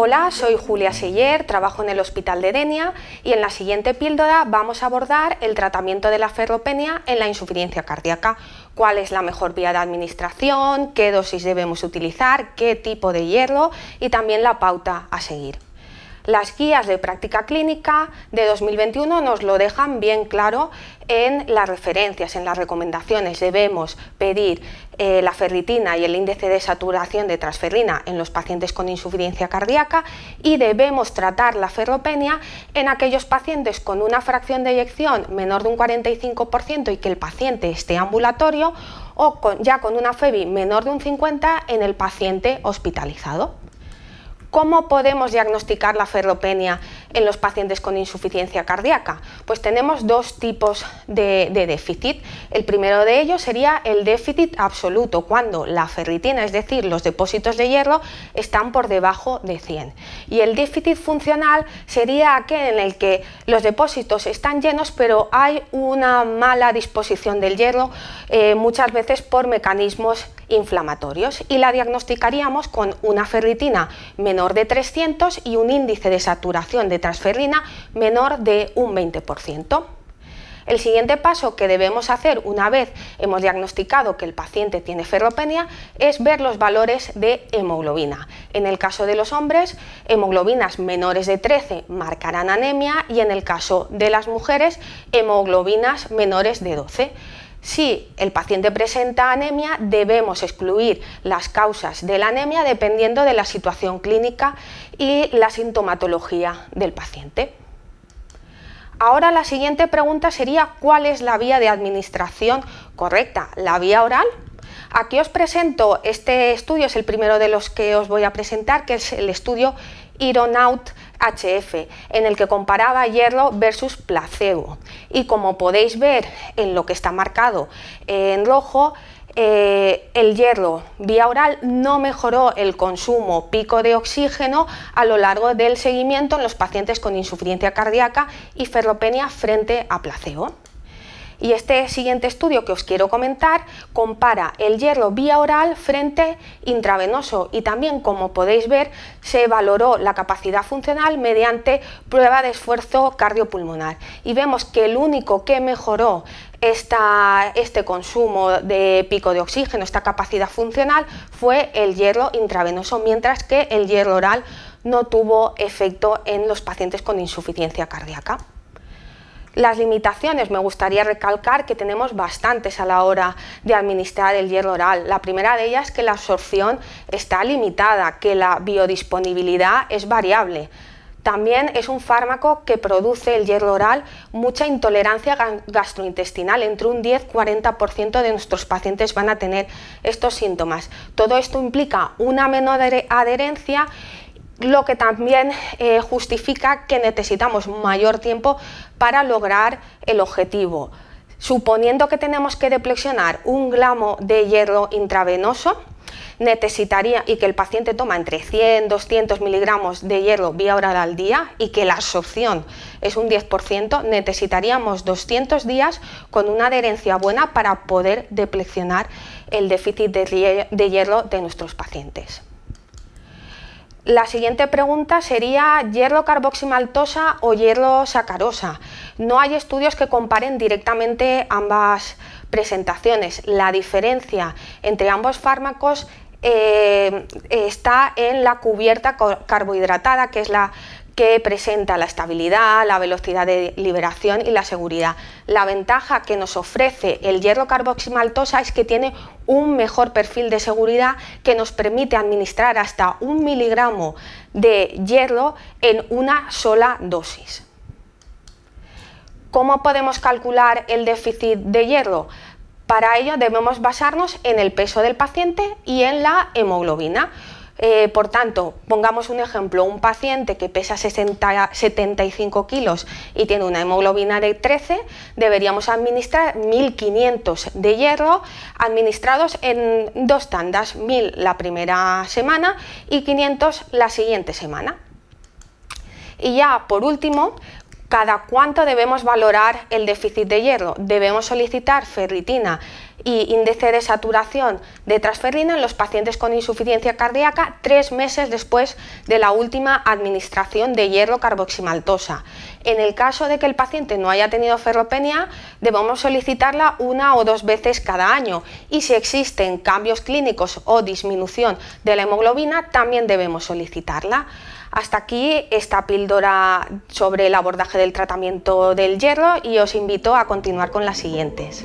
Hola, soy Julia Seller, trabajo en el Hospital de Denia y en la siguiente píldora vamos a abordar el tratamiento de la ferropenia en la insuficiencia cardíaca. ¿Cuál es la mejor vía de administración? ¿Qué dosis debemos utilizar? ¿Qué tipo de hierro? Y también la pauta a seguir las guías de práctica clínica de 2021 nos lo dejan bien claro en las referencias, en las recomendaciones. Debemos pedir eh, la ferritina y el índice de saturación de transferrina en los pacientes con insuficiencia cardíaca y debemos tratar la ferropenia en aquellos pacientes con una fracción de eyección menor de un 45% y que el paciente esté ambulatorio o ya con una FEBI menor de un 50 en el paciente hospitalizado. ¿Cómo podemos diagnosticar la ferropenia? en los pacientes con insuficiencia cardíaca? Pues tenemos dos tipos de, déficit. El primero de ellos sería el déficit absoluto, cuando la ferritina, es decir, los depósitos de hierro, están por debajo de 100. Y el déficit funcional sería aquel en el que los depósitos están llenos, pero hay una mala disposición del hierro, eh, muchas veces por mecanismos inflamatorios y la diagnosticaríamos con una ferritina menor de 300 y un índice de saturación de transferrina menor de un 20%. El siguiente paso que debemos hacer una vez hemos diagnosticado que el paciente tiene ferropenia es ver los valores de hemoglobina. En el caso de los hombres, hemoglobinas menores de 13 marcarán anemia y en el caso de las mujeres, hemoglobinas menores de 12. Si el paciente presenta anemia, debemos excluir las causas de la anemia dependiendo de la situación clínica y la sintomatología del paciente. Ahora la siguiente pregunta sería ¿cuál es la vía de administración correcta? ¿La vía oral Aquí os presento, este estudio es el primero de los que os voy a presentar, que es el estudio Ironaut HF, en el que comparaba hierro versus placebo. Y como podéis ver en lo que está marcado en rojo, eh, el hierro vía oral no mejoró el consumo pico de oxígeno a lo largo del seguimiento en los pacientes con insuficiencia cardíaca y ferropenia frente a placebo. Y este siguiente estudio que os quiero comentar compara el hierro vía oral frente intravenoso y también, como podéis ver, se valoró la capacidad funcional mediante prueba de esfuerzo cardiopulmonar. Y vemos que el único que mejoró esta, este consumo de pico de oxígeno, esta capacidad funcional, fue el hierro intravenoso, mientras que el hierro oral no tuvo efecto en los pacientes con insuficiencia cardíaca. Las limitaciones, me gustaría recalcar que tenemos bastantes a la hora de administrar el hierro oral. La primera de ellas es que la absorción está limitada, que la biodisponibilidad es variable. También es un fármaco que produce el hierro oral mucha intolerancia gastrointestinal. Entre un 10-40% de nuestros pacientes van a tener estos síntomas. Todo esto implica una menor adherencia lo que también eh, justifica que necesitamos mayor tiempo para lograr el objetivo. Suponiendo que tenemos que deplexionar un gramo de hierro intravenoso, necesitaría y que el paciente toma entre 100 200 miligramos de hierro vía oral al día y que la absorción es un 10%, necesitaríamos 200 días con una adherencia buena para poder deplexionar el déficit de hierro de nuestros pacientes. La siguiente pregunta sería hierro carboximaltosa o hierro sacarosa. No hay estudios que comparen directamente ambas presentaciones. La diferencia entre ambos fármacos eh, está en la cubierta carbohidratada, que es la que presenta la estabilidad, la velocidad de liberación y la seguridad. La ventaja que nos ofrece el hierro carboximaltosa es que tiene un mejor perfil de seguridad que nos permite administrar hasta un miligramo de hierro en una sola dosis. ¿Cómo podemos calcular el déficit de hierro? Para ello debemos basarnos en el peso del paciente y en la hemoglobina. Eh, por tanto, pongamos un ejemplo, un paciente que pesa 75 kilos y tiene una hemoglobina de 13, deberíamos administrar 1.500 de hierro administrados en dos tandas, 1.000 la primera semana y 500 la siguiente semana. Y ya por último, ¿Cada cuánto debemos valorar el déficit de hierro? Debemos solicitar ferritina y índice de saturación de transferrina en los pacientes con insuficiencia cardíaca tres meses después de la última administración de hierro carboximaltosa. En el caso de que el paciente no haya tenido ferropenia, debemos solicitarla una o dos veces cada año y si existen cambios clínicos o disminución de la hemoglobina, también debemos solicitarla. Hasta aquí esta píldora sobre el abordaje del tratamiento del hierro y os invito a continuar con las siguientes.